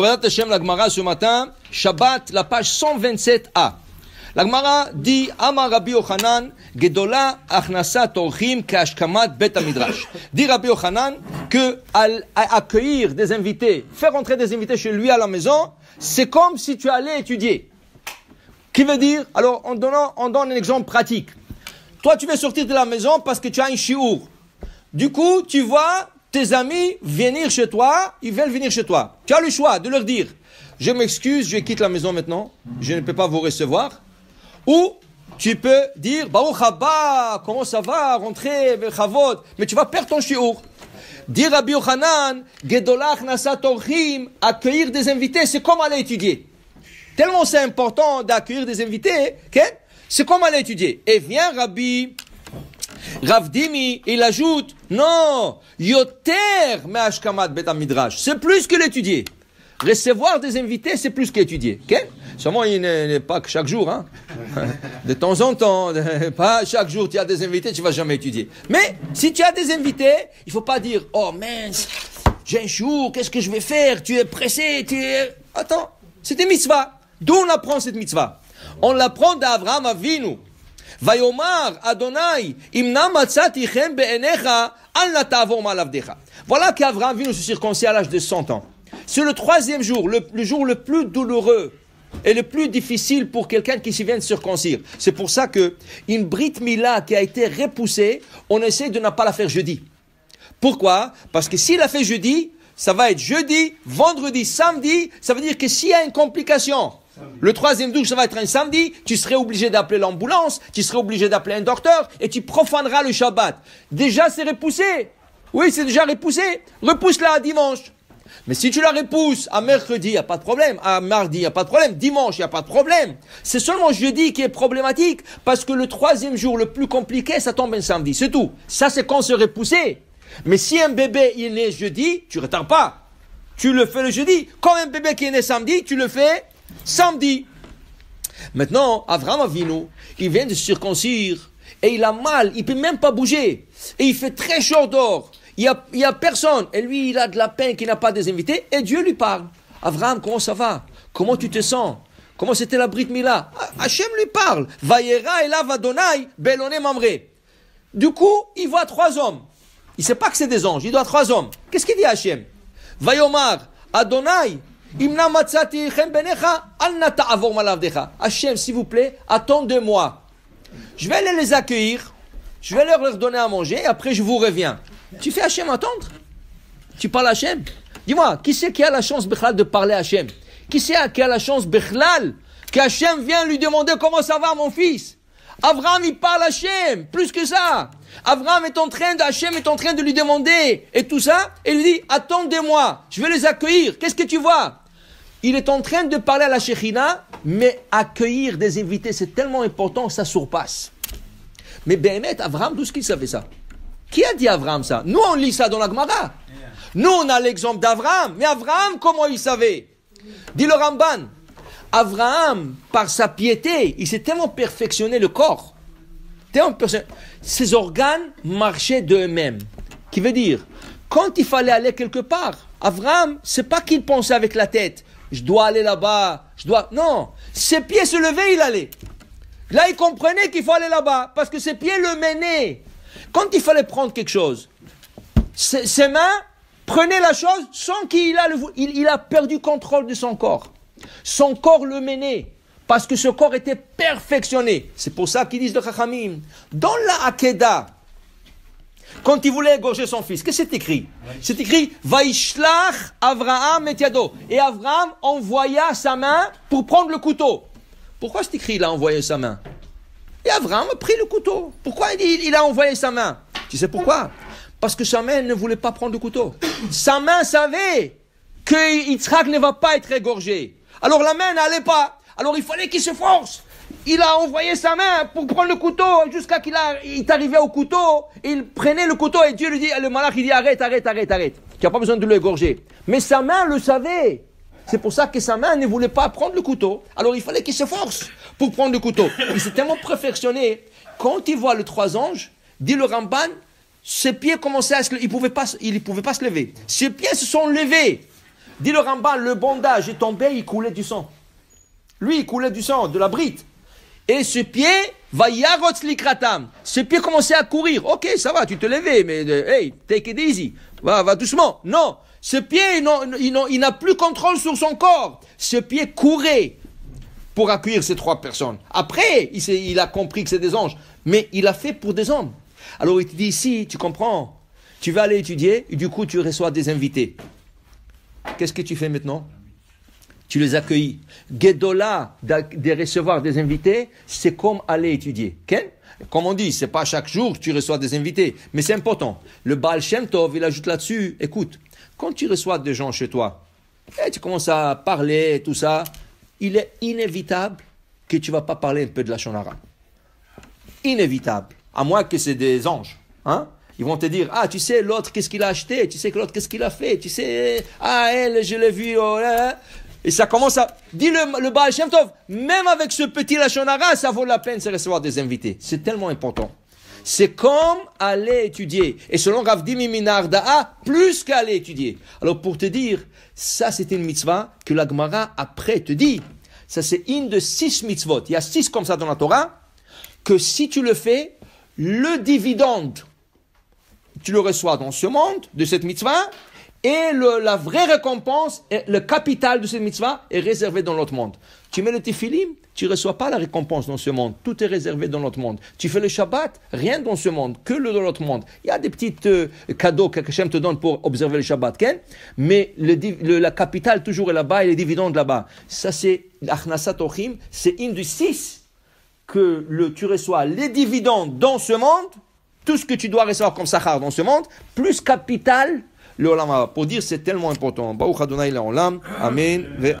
la Gemara ce matin, Shabbat, la page 127a. La Gemara dit Amar Rabbi Ochanan, Gedola Achnasat Orchim Kashkamat Bet Dit Rabbi que accueillir des invités, faire entrer des invités chez lui à la maison, c'est comme si tu allais étudier. Qui veut dire Alors, en donnant un exemple pratique. Toi, tu veux sortir de la maison parce que tu as un chiour. Du coup, tu vois tes amis venir chez toi, ils veulent venir chez toi. Tu as le choix de leur dire, je m'excuse, je quitte la maison maintenant, je ne peux pas vous recevoir. Ou tu peux dire, Baruch Haba, comment ça va, rentrer, mais tu vas perdre ton chiour. Dire à Yochanan, Gedolach Nasa accueillir des invités, c'est comme aller étudier. Tellement c'est important d'accueillir des invités, c'est comme aller étudier. Et viens, Rabbi Rav Dimi, il ajoute, non, Yoter Meashkamat Bet Midrash, c'est plus que l'étudier. Recevoir des invités, c'est plus qu'étudier. ok Seulement, il n'est pas que chaque jour. Hein? De temps en temps, pas chaque jour, tu as des invités, tu vas jamais étudier. Mais si tu as des invités, il faut pas dire, oh mince, j'ai un jour, qu'est-ce que je vais faire Tu es pressé, tu es... Attends, une mitzvah. D'où on apprend cette mitzvah On l'apprend d'Avraham Avinu. Adonai, Voilà vient se à l'âge de 100 ans. C'est le troisième jour, le, jour le plus douloureux et le plus difficile pour quelqu'un qui s'y vient de circoncire. C'est pour ça que une brite mila qui a été repoussée, on essaie de ne pas la faire jeudi. Pourquoi Parce que s'il la fait jeudi, ça va être jeudi, vendredi, samedi, ça veut dire que s'il y a une complication, le troisième jour ça va être un samedi. Tu serais obligé d'appeler l'ambulance, tu serais obligé d'appeler un docteur et tu profaneras le Shabbat. Déjà, c'est repoussé. Oui, c'est déjà repoussé. Repousse-la à dimanche. Mais si tu la repousses à mercredi, il n'y a pas de problème. À mardi, il n'y a pas de problème. Dimanche, il n'y a pas de problème. C'est seulement jeudi qui est problématique parce que le troisième jour, le plus compliqué, ça tombe un samedi. C'est tout. Ça, c'est quand c'est repoussé. Mais si un bébé il est né jeudi, tu retardes pas. Tu le fais le jeudi. Quand un bébé qui est né samedi, tu le fais samedi. Maintenant, Avram nous. il vient de se circoncire et il a mal, il peut même pas bouger. Et il fait très chaud d'or. Il n'y a, a personne. Et lui, il a de la peine qu'il n'a pas des invités. Et Dieu lui parle. Avram, comment ça va Comment tu te sens Comment c'était la Brit Mila Hachem lui parle. Vayera elav Adonai belone mamre ». Du coup, il voit trois hommes. Il sait pas que c'est des anges. Il doit trois hommes. Qu'est-ce qu'il dit à Hachem Vayomar Adonai Imna Hachem, s'il vous plaît, attendez moi. Je vais aller les accueillir, je vais leur, leur donner à manger, et après je vous reviens. Tu fais Hachem attendre Tu parles à Hachem Dis-moi, qui c'est qui a la chance, de parler à Hachem Qui c'est qui a la chance, que Hachem vient lui demander comment ça va, mon fils Avram, il parle à Hachem, plus que ça. Avram est en train de, est en train de lui demander, et tout ça, et il lui dit, attendez-moi, je vais les accueillir. Qu'est-ce que tu vois? Il est en train de parler à la Shekhina, mais accueillir des invités, c'est tellement important, ça surpasse. Mais Béhémet, Avram, d'où ce qu'il savait ça Qui a dit Avram ça Nous, on lit ça dans la Nous, on a l'exemple d'Avram. Mais Avram, comment il savait Dit le Ramban. Abraham, par sa piété, il s'est tellement perfectionné le corps. Ses organes marchaient d'eux-mêmes. Qui veut dire, quand il fallait aller quelque part, Abraham, c'est pas qu'il pensait avec la tête je dois aller là-bas, je dois... Non, ses pieds se levaient, il allait. Là, il comprenait qu'il faut aller là-bas, parce que ses pieds le menaient. Quand il fallait prendre quelque chose, ses, mains prenaient la chose sans qu'il a, le, il, a perdu contrôle de son corps. Son corps le menait, parce que ce corps était perfectionné. C'est pour ça qu'ils disent le Chachamim, dans la Akedah, quand il voulait égorger son fils, qu'est-ce que c'est écrit C'est écrit Vaishlach Avraham et Yado. Et Avraham envoya sa main pour prendre le couteau. Pourquoi c'est écrit il a envoyé sa main Et Avraham a pris le couteau. Pourquoi il, a envoyé sa main Tu sais pourquoi Parce que sa main ne voulait pas prendre le couteau. Sa main savait que Yitzhak ne va pas être égorgé. Alors la main n'allait pas. Alors il fallait qu'il se force il a envoyé sa main pour prendre le couteau jusqu'à qu'il il au couteau. Il prenait le couteau et Dieu lui dit, le malach, il dit arrête, arrête, arrête, arrête. Tu n'as pas besoin de le Mais sa main le savait. C'est pour ça que sa main ne voulait pas prendre le couteau. Alors il fallait qu'il se force pour prendre le couteau. Il s'est tellement perfectionné. Quand il voit le trois anges, dit le Ramban, ses pieds commençaient à se lever. Il ne pouvait, pas, pouvait pas se lever. Ses pieds se sont levés. Dit le Ramban, le bondage est tombé, il coulait du sang. Lui, il coulait du sang, de la brite. Et ce pied va yarot likratam. Ce pied commençait à courir. Ok, ça va, tu te levais, mais euh, hey, take it easy. Va, va doucement. Non. Ce pied, il n'a plus contrôle sur son corps. Ce pied courait pour accueillir ces trois personnes. Après, il, a compris que c'est des anges, mais il a fait pour des hommes. Alors il te dit ici, tu comprends, tu vas aller étudier, et du coup tu reçois des invités. Qu'est-ce que tu fais maintenant tu les accueilles. Gedola, de recevoir des invités, c'est comme aller étudier. Comme on dit, c'est pas chaque jour que tu reçois des invités, mais c'est important. Le Baal Shem Tov, il ajoute là-dessus, écoute, quand tu reçois des gens chez toi, et eh, tu commences à parler, tout ça, il est inévitable que tu vas pas parler un peu de la Shonara. Inévitable. À moins que c'est des anges. Hein? Ils vont te dire, ah, tu sais, l'autre, qu'est-ce qu'il a acheté Tu sais que l'autre, qu'est-ce qu'il a fait Tu sais, ah, elle, je l'ai vu. Oh, là. Et ça commence à. Dit le, le Baal Shem Tov, même avec ce petit Lachonara, ça vaut la peine de recevoir des invités. C'est tellement important. C'est comme aller étudier. Et selon Rav Dimi plus qu'aller étudier. Alors pour te dire, ça c'est une mitzvah que l'Agmara après te dit. Ça c'est une de six mitzvot. Il y a six comme ça dans la Torah. Que si tu le fais, le dividende, tu le reçois dans ce monde, de cette mitzvah, et la vraie récompense, le capital de cette mitzvah est réservé dans l'autre monde. Tu mets le tifilim, tu ne reçois pas la récompense dans ce monde. Tout est réservé dans l'autre monde. Tu fais le Shabbat, rien dans ce monde, que le dans l'autre monde. Il y a des petits euh, cadeaux que Hachem te donne pour observer le Shabbat, mais le, la capitale toujours est là-bas et les dividendes là-bas. Ça, c'est l'achnasat c'est une du six que le, tu reçois les dividendes dans ce monde, tout ce que tu dois recevoir comme Sahar dans ce monde, plus capital le Lama, Pour dire c'est tellement important. Baruch Adonai Olam. Amen.